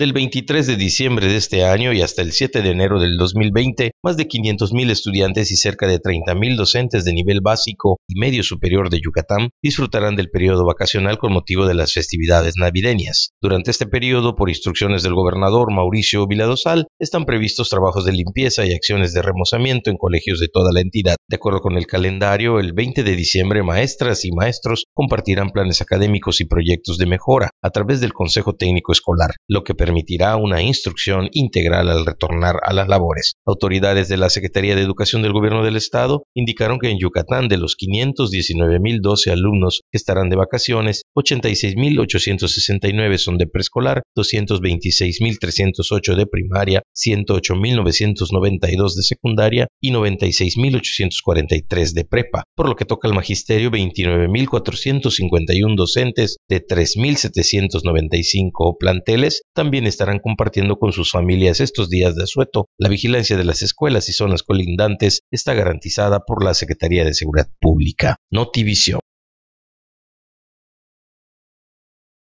Del 23 de diciembre de este año y hasta el 7 de enero del 2020, más de 500.000 estudiantes y cerca de 30.000 docentes de nivel básico y medio superior de Yucatán disfrutarán del periodo vacacional con motivo de las festividades navideñas. Durante este periodo, por instrucciones del gobernador Mauricio Viladosal, están previstos trabajos de limpieza y acciones de remozamiento en colegios de toda la entidad. De acuerdo con el calendario, el 20 de diciembre maestras y maestros compartirán planes académicos y proyectos de mejora a través del Consejo Técnico Escolar, lo que permitirá una instrucción integral al retornar a las labores. Autoridades de la Secretaría de Educación del Gobierno del Estado indicaron que en Yucatán de los 519.012 alumnos que estarán de vacaciones, 86.869 son de preescolar, 226.308 de primaria, 108.992 de secundaria y 96.843 de prepa, por lo que toca al magisterio 29.451 docentes de 3.795 planteles, también estarán compartiendo con sus familias estos días de asueto. La vigilancia de las escuelas y zonas colindantes está garantizada por la Secretaría de Seguridad Pública. Notivisión.